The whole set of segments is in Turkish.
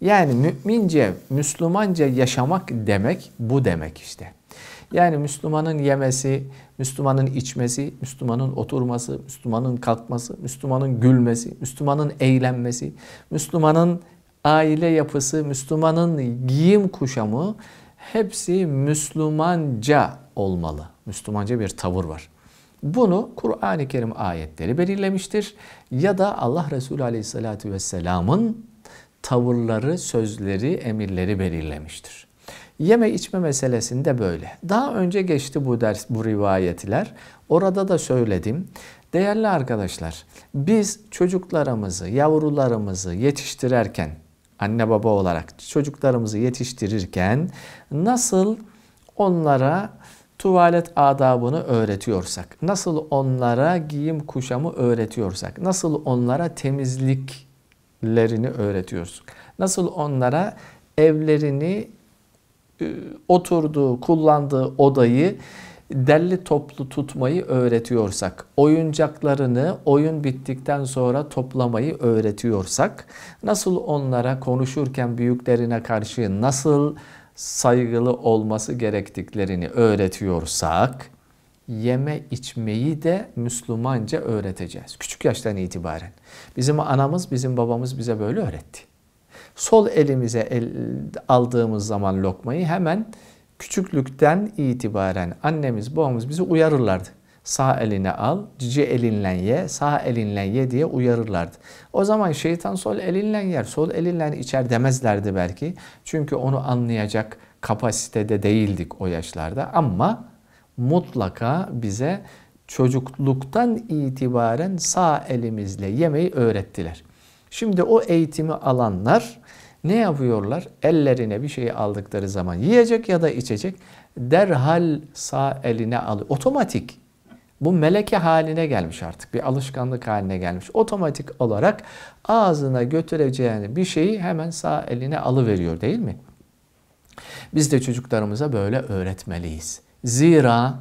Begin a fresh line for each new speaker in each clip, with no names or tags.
Yani mümince, Müslümanca yaşamak demek bu demek işte. Yani Müslümanın yemesi, Müslümanın içmesi, Müslümanın oturması, Müslümanın kalkması, Müslümanın gülmesi, Müslümanın eğlenmesi, Müslümanın aile yapısı, Müslümanın giyim kuşamı hepsi Müslümanca olmalı. Müslümanca bir tavır var. Bunu Kur'an-ı Kerim ayetleri belirlemiştir ya da Allah Resulü Aleyhisselatü Vesselam'ın tavırları, sözleri, emirleri belirlemiştir. Yeme içme meselesinde böyle. Daha önce geçti bu ders, bu rivayetler. Orada da söyledim. Değerli arkadaşlar, biz çocuklarımızı, yavrularımızı yetiştirirken, anne baba olarak çocuklarımızı yetiştirirken nasıl onlara tuvalet adabını öğretiyorsak, nasıl onlara giyim kuşamı öğretiyorsak, nasıl onlara temizlik lerini öğretiyoruz. Nasıl onlara evlerini e, oturduğu, kullandığı odayı derli toplu tutmayı öğretiyorsak, oyuncaklarını oyun bittikten sonra toplamayı öğretiyorsak, nasıl onlara konuşurken büyüklerine karşı nasıl saygılı olması gerektiklerini öğretiyorsak, yeme içmeyi de Müslümanca öğreteceğiz. Küçük yaştan itibaren. Bizim anamız, bizim babamız bize böyle öğretti. Sol elimize el, aldığımız zaman lokmayı hemen küçüklükten itibaren annemiz, babamız bizi uyarırlardı. Sağ eline al, cici elinle ye, sağ elinle ye diye uyarırlardı. O zaman şeytan sol elinle yer, sol elinle içer demezlerdi belki. Çünkü onu anlayacak kapasitede değildik o yaşlarda ama mutlaka bize çocukluktan itibaren sağ elimizle yemeği öğrettiler. Şimdi o eğitimi alanlar ne yapıyorlar? Ellerine bir şey aldıkları zaman yiyecek ya da içecek derhal sağ eline alıyor. Otomatik. Bu meleke haline gelmiş artık. Bir alışkanlık haline gelmiş. Otomatik olarak ağzına götüreceğini bir şeyi hemen sağ eline alıveriyor değil mi? Biz de çocuklarımıza böyle öğretmeliyiz. Zira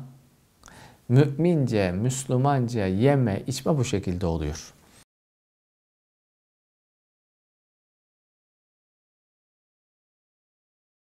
mümince, Müslümanca yeme, içme bu şekilde oluyor.